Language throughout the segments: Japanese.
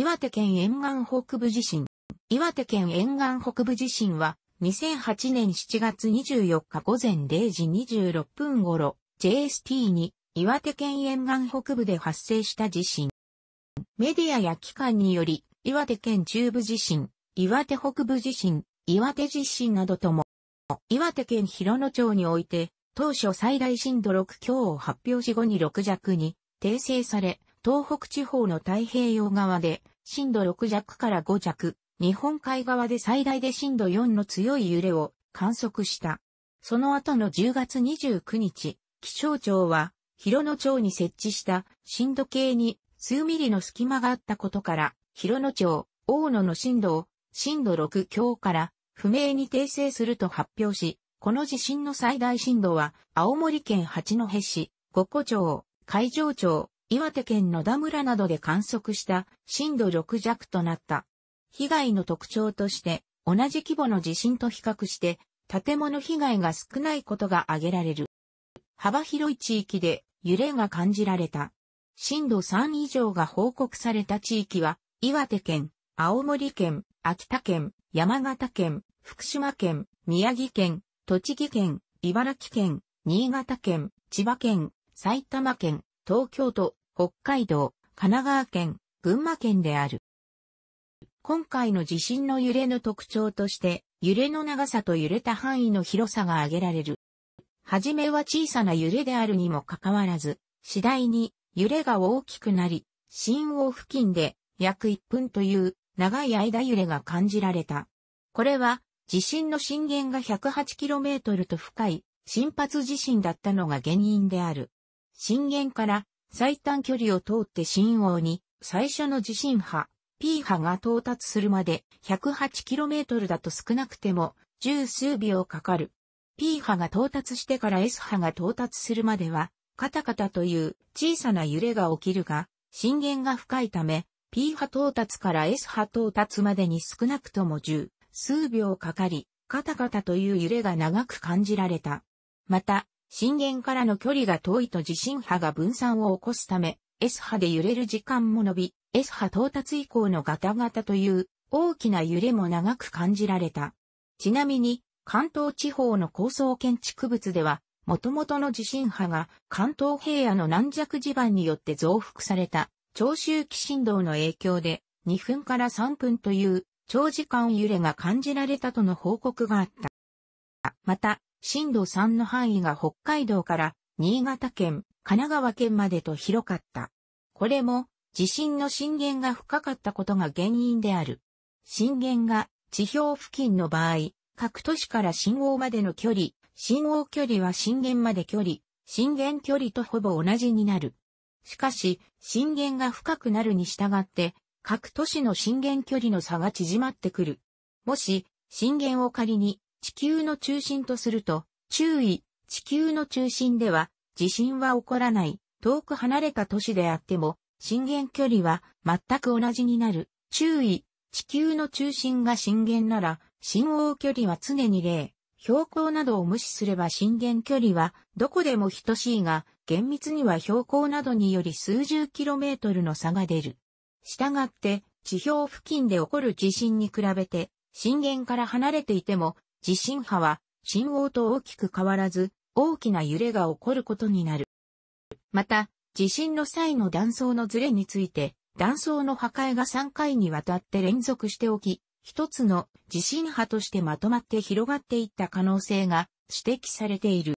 岩手県沿岸北部地震。岩手県沿岸北部地震は、2008年7月24日午前0時26分頃、JST に岩手県沿岸北部で発生した地震。メディアや機関により、岩手県中部地震、岩手北部地震、岩手地震などとも、岩手県広野町において、当初最大震度6強を発表し後に6弱に訂正され、東北地方の太平洋側で震度6弱から5弱、日本海側で最大で震度4の強い揺れを観測した。その後の10月29日、気象庁は広野町に設置した震度計に数ミリの隙間があったことから、広野町、大野の震度を震度6強から不明に訂正すると発表し、この地震の最大震度は青森県八戸市、五湖町、海上町、岩手県野田村などで観測した震度6弱となった。被害の特徴として、同じ規模の地震と比較して、建物被害が少ないことが挙げられる。幅広い地域で揺れが感じられた。震度3以上が報告された地域は、岩手県、青森県、秋田県、山形県、福島県、宮城県、栃木県、茨城県、新潟県、千葉県、埼玉県、東京都、北海道、神奈川県、群馬県である。今回の地震の揺れの特徴として、揺れの長さと揺れた範囲の広さが挙げられる。はじめは小さな揺れであるにもかかわらず、次第に揺れが大きくなり、震央付近で約1分という長い間揺れが感じられた。これは地震の震源が 108km と深い新発地震だったのが原因である。震源から最短距離を通って新王に最初の地震波 P 波が到達するまで 108km だと少なくても十数秒かかる。P 波が到達してから S 波が到達するまではカタカタという小さな揺れが起きるが震源が深いため P 波到達から S 波到達までに少なくとも十数秒かかりカタカタという揺れが長く感じられた。また、震源からの距離が遠いと地震波が分散を起こすため、S 波で揺れる時間も伸び、S 波到達以降のガタガタという大きな揺れも長く感じられた。ちなみに、関東地方の高層建築物では、元々の地震波が関東平野の軟弱地盤によって増幅された長周期振動の影響で2分から3分という長時間揺れが感じられたとの報告があった。また、震度3の範囲が北海道から新潟県、神奈川県までと広かった。これも地震の震源が深かったことが原因である。震源が地表付近の場合、各都市から信号までの距離、信号距離は震源まで距離、震源距離とほぼ同じになる。しかし、震源が深くなるに従って、各都市の震源距離の差が縮まってくる。もし、震源を仮に地球の中心とすると、注意、地球の中心では地震は起こらない、遠く離れた都市であっても、震源距離は全く同じになる。注意、地球の中心が震源なら、震央距離は常に0。標高などを無視すれば震源距離はどこでも等しいが、厳密には標高などにより数十キロメートルの差が出る。したがって、地表付近で起こる地震に比べて、震源から離れていても地震波は震央と大きく変わらず大きな揺れが起こることになる。また、地震の際の断層のズレについて、断層の破壊が3回にわたって連続しておき、一つの地震波としてまとまって広がっていった可能性が指摘されている。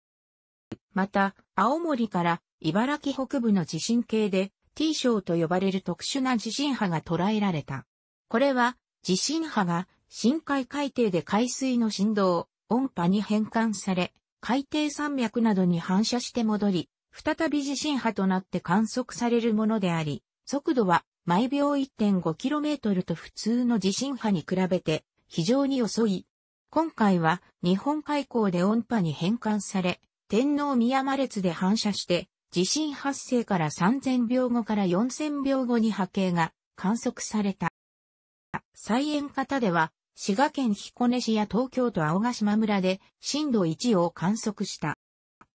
また、青森から茨城北部の地震計で T 章と呼ばれる特殊な地震波が捉えられた。これは地震波が深海海底で海水の振動、音波に変換され、海底山脈などに反射して戻り、再び地震波となって観測されるものであり、速度は毎秒 1.5km と普通の地震波に比べて非常に遅い。今回は日本海溝で音波に変換され、天皇宮間列で反射して、地震発生から3000秒後から4000秒後に波形が観測された。再演型では滋賀県彦根市や東京都青ヶ島村で震度1を観測した。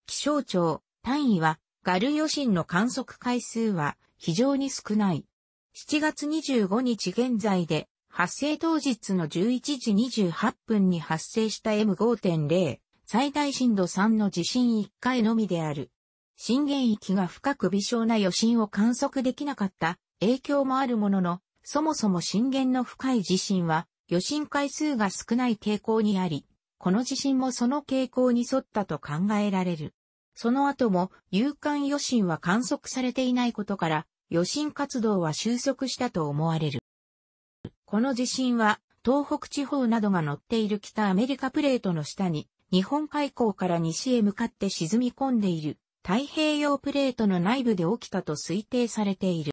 気象庁、単位は、ガル余震の観測回数は非常に少ない。7月25日現在で、発生当日の11時28分に発生した M5.0、最大震度3の地震1回のみである。震源域が深く微小な余震を観測できなかった影響もあるものの、そもそも震源の深い地震は余震回数が少ない傾向にあり、この地震もその傾向に沿ったと考えられる。その後も、有感余震は観測されていないことから、余震活動は収束したと思われる。この地震は、東北地方などが乗っている北アメリカプレートの下に、日本海溝から西へ向かって沈み込んでいる太平洋プレートの内部で起きたと推定されている。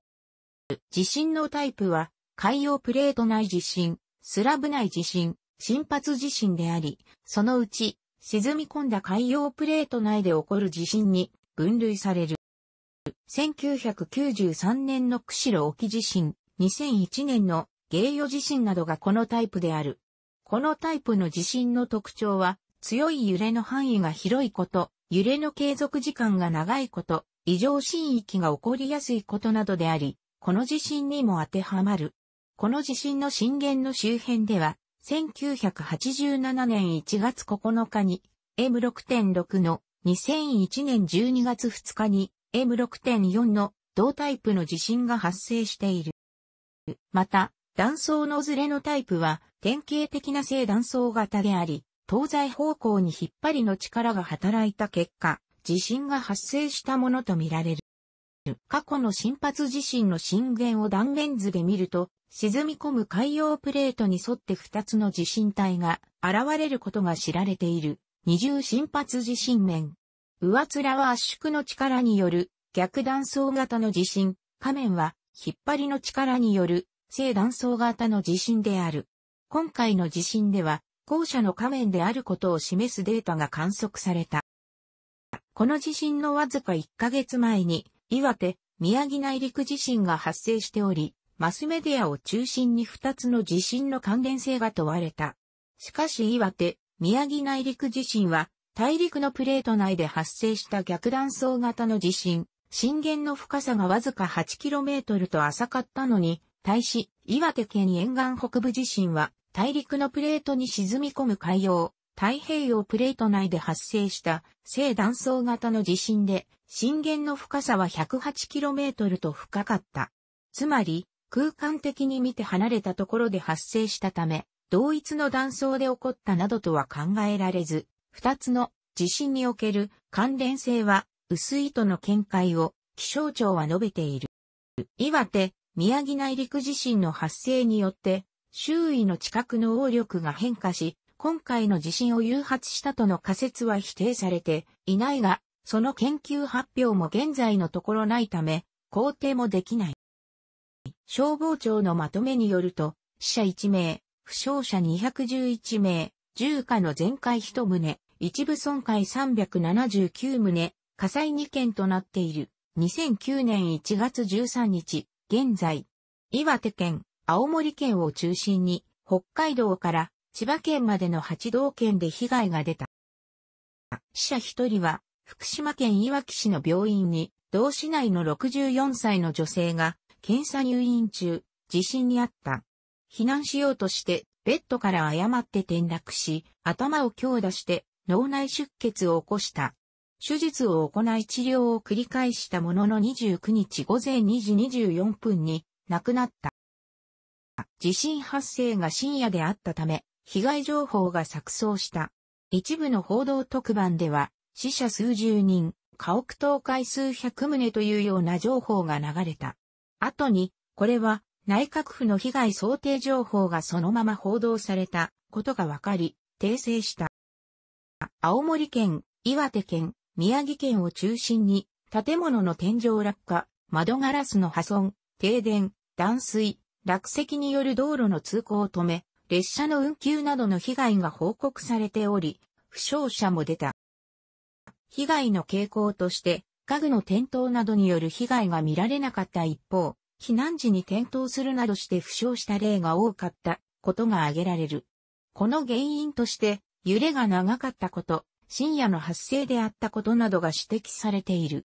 地震のタイプは、海洋プレート内地震、スラブ内地震、新発地震であり、そのうち沈み込んだ海洋プレート内で起こる地震に分類される。1993年の釧路沖地震、2001年の芸予地震などがこのタイプである。このタイプの地震の特徴は、強い揺れの範囲が広いこと、揺れの継続時間が長いこと、異常震域が起こりやすいことなどであり、この地震にも当てはまる。この地震の震源の周辺では、1987年1月9日に M6.6 の2001年12月2日に M6.4 の同タイプの地震が発生している。また、断層のずれのタイプは典型的な正断層型であり、東西方向に引っ張りの力が働いた結果、地震が発生したものとみられる。過去の新発地震の震源を断面図で見ると、沈み込む海洋プレートに沿って2つの地震帯が現れることが知られている二重新発地震面。上面は圧縮の力による逆断層型の地震、下面は引っ張りの力による正断層型の地震である。今回の地震では、後者の下面であることを示すデータが観測された。この地震のわずか1ヶ月前に、岩手、宮城内陸地震が発生しており、マスメディアを中心に2つの地震の関連性が問われた。しかし岩手、宮城内陸地震は、大陸のプレート内で発生した逆断層型の地震、震源の深さがわずか 8km と浅かったのに、対し、岩手県沿岸北部地震は、大陸のプレートに沈み込む海洋、太平洋プレート内で発生した、正断層型の地震で、震源の深さは 108km と深かった。つまり、空間的に見て離れたところで発生したため、同一の断層で起こったなどとは考えられず、二つの地震における関連性は薄いとの見解を気象庁は述べている。岩手、宮城内陸地震の発生によって、周囲の地殻の応力が変化し、今回の地震を誘発したとの仮説は否定されていないが、その研究発表も現在のところないため、肯定もできない。消防庁のまとめによると、死者1名、負傷者211名、重火の全壊1棟、一部損壊379棟、火災2件となっている。2009年1月13日、現在、岩手県、青森県を中心に、北海道から千葉県までの8道県で被害が出た。死者1人は福島県いわき市の病院に、同市内の64歳の女性が、検査入院中、地震にあった。避難しようとして、ベッドから誤って転落し、頭を強打して脳内出血を起こした。手術を行い治療を繰り返したものの29日午前2時24分に亡くなった。地震発生が深夜であったため、被害情報が錯綜した。一部の報道特番では、死者数十人、家屋倒壊数百棟というような情報が流れた。後に、これは内閣府の被害想定情報がそのまま報道されたことが分かり、訂正した。青森県、岩手県、宮城県を中心に、建物の天井落下、窓ガラスの破損、停電、断水、落石による道路の通行を止め、列車の運休などの被害が報告されており、負傷者も出た。被害の傾向として、家具の転倒などによる被害が見られなかった一方、避難時に転倒するなどして負傷した例が多かったことが挙げられる。この原因として、揺れが長かったこと、深夜の発生であったことなどが指摘されている。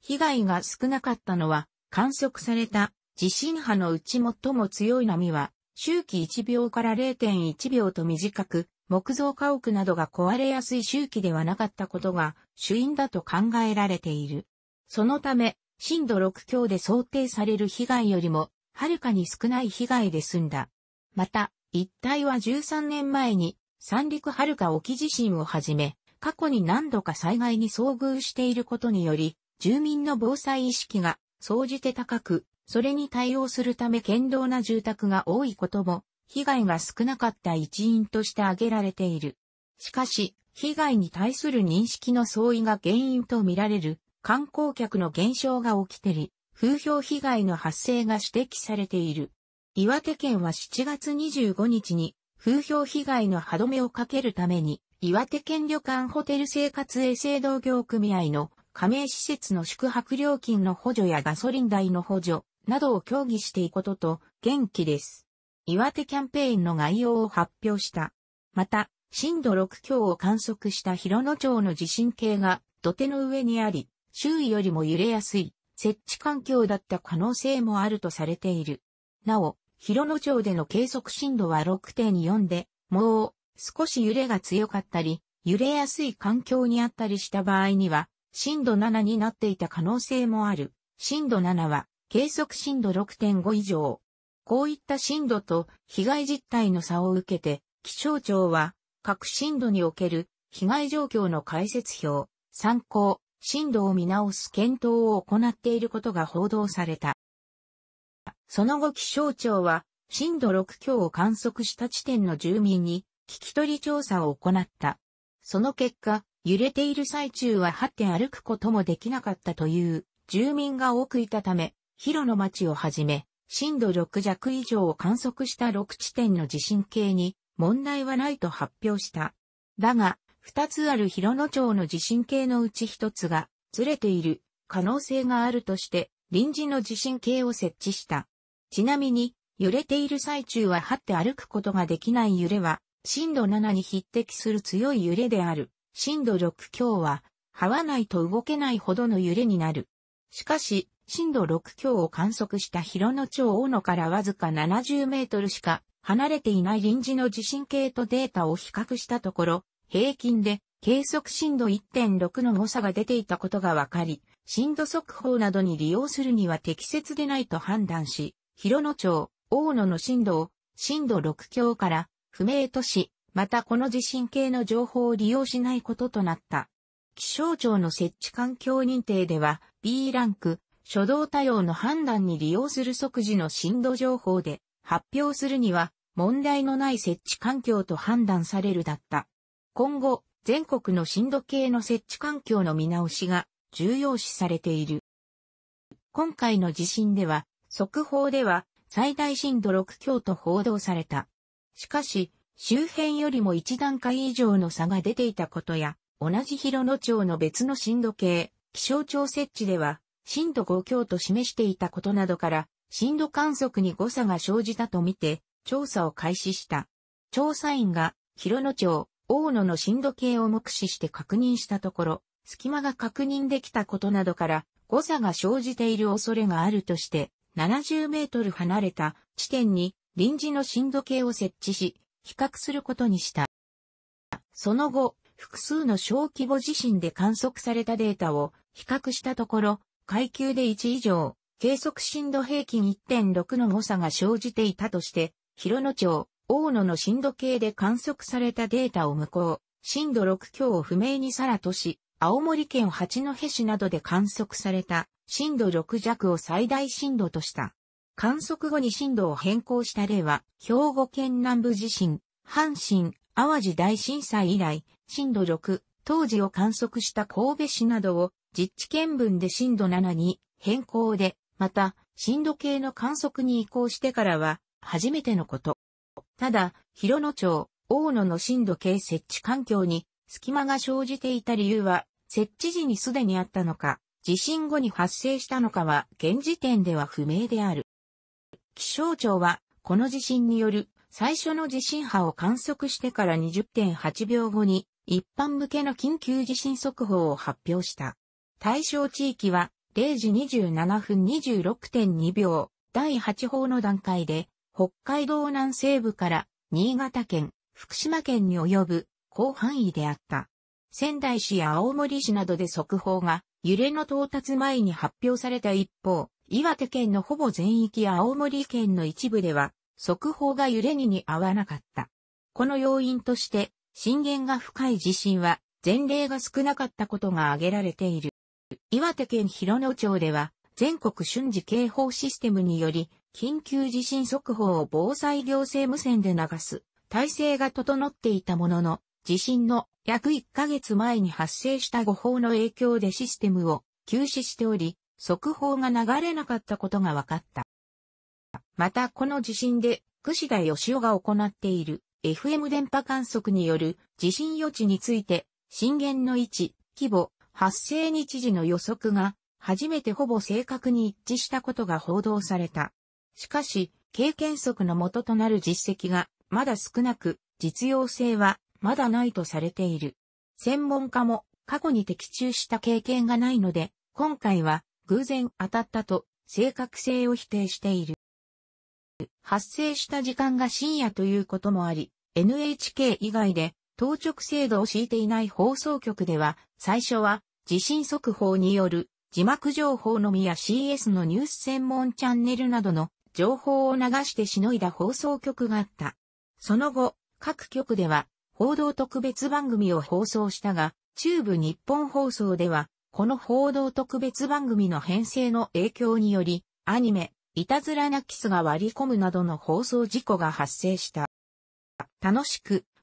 被害が少なかったのは、観測された地震波のうち最も強い波は、周期1秒から0.1秒と短く、木造家屋などが壊れやすい周期ではなかったことが主因だと考えられている。そのため、震度6強で想定される被害よりも、はるかに少ない被害で済んだ。また、一帯は13年前に、三陸はるか沖地震をはじめ、過去に何度か災害に遭遇していることにより、住民の防災意識が、総じて高く、それに対応するため堅牢な住宅が多いことも被害が少なかった一因として挙げられている。しかし、被害に対する認識の相違が原因とみられる観光客の減少が起きてり、風評被害の発生が指摘されている。岩手県は7月25日に風評被害の歯止めをかけるために、岩手県旅館ホテル生活衛生同業組合の加盟施設の宿泊料金の補助やガソリン代の補助などを協議していくことと、元気です。岩手キャンペーンの概要を発表した。また、震度6強を観測した広野町の地震計が土手の上にあり、周囲よりも揺れやすい設置環境だった可能性もあるとされている。なお、広野町での計測震度は6.4で、もう少し揺れが強かったり、揺れやすい環境にあったりした場合には、震度7になっていた可能性もある。震度7は、計測震度6.5以上、こういった震度と被害実態の差を受けて、気象庁は各震度における被害状況の解説表、参考、震度を見直す検討を行っていることが報道された。その後気象庁は震度6強を観測した地点の住民に聞き取り調査を行った。その結果、揺れている最中は張って歩くこともできなかったという住民が多くいたため、広の町をはじめ、震度6弱以上を観測した6地点の地震計に問題はないと発表した。だが、2つある広野町の地震計のうち1つがずれている可能性があるとして臨時の地震計を設置した。ちなみに、揺れている最中は張って歩くことができない揺れは、震度7に匹敵する強い揺れである。震度6強は、這わないと動けないほどの揺れになる。しかし、震度6強を観測した広野町大野からわずか70メートルしか離れていない臨時の地震計とデータを比較したところ、平均で計測震度1.6の誤差が出ていたことが分かり、震度速報などに利用するには適切でないと判断し、広野町、大野の震度を震度6強から不明とし、またこの地震計の情報を利用しないこととなった。気象庁の設置環境認定では B ランク初動対応の判断に利用する即時の震度情報で発表するには問題のない設置環境と判断されるだった。今後、全国の震度計の設置環境の見直しが重要視されている。今回の地震では、速報では最大震度6強と報道された。しかし、周辺よりも1段階以上の差が出ていたことや、同じ広野町の別の震度計、気象庁設置では、震度5強と示していたことなどから、震度観測に誤差が生じたとみて、調査を開始した。調査員が、広野町、大野の震度計を目視して確認したところ、隙間が確認できたことなどから、誤差が生じている恐れがあるとして、70メートル離れた地点に臨時の震度計を設置し、比較することにした。その後、複数の小規模地震で観測されたデータを比較したところ、階級で1以上、計測震度平均1.6の誤差が生じていたとして、広野町、大野の震度計で観測されたデータを無効、震度6強を不明にさらとし、青森県八戸市などで観測された震度6弱を最大震度とした。観測後に震度を変更した例は、兵庫県南部地震、阪神、淡路大震災以来、震度6、当時を観測した神戸市などを実地見分で震度7に変更で、また、震度計の観測に移行してからは、初めてのこと。ただ、広野町、大野の震度計設置環境に隙間が生じていた理由は、設置時にすでにあったのか、地震後に発生したのかは、現時点では不明である。気象庁は、この地震による最初の地震波を観測してから20.8秒後に、一般向けの緊急地震速報を発表した。対象地域は0時27分26.2秒、第8報の段階で、北海道南西部から新潟県、福島県に及ぶ広範囲であった。仙台市や青森市などで速報が揺れの到達前に発表された一方、岩手県のほぼ全域や青森県の一部では、速報が揺れにに合わなかった。この要因として、震源が深い地震は前例が少なかったことが挙げられている。岩手県広野町では、全国瞬時警報システムにより、緊急地震速報を防災行政無線で流す、体制が整っていたものの、地震の約1ヶ月前に発生した誤報の影響でシステムを休止しており、速報が流れなかったことが分かった。またこの地震で、串田義雄が行っている FM 電波観測による地震予知について、震源の位置、規模、発生日時の予測が初めてほぼ正確に一致したことが報道された。しかし、経験則の元となる実績がまだ少なく、実用性はまだないとされている。専門家も過去に的中した経験がないので、今回は偶然当たったと正確性を否定している。発生した時間が深夜ということもあり、NHK 以外で当直制度を敷いていない放送局では、最初は地震速報による字幕情報のみや CS のニュース専門チャンネルなどの情報を流してしのいだ放送局があった。その後、各局では報道特別番組を放送したが、中部日本放送では、この報道特別番組の編成の影響により、アニメ、いたずらなキスが割り込むなどの放送事故が発生した。楽しく、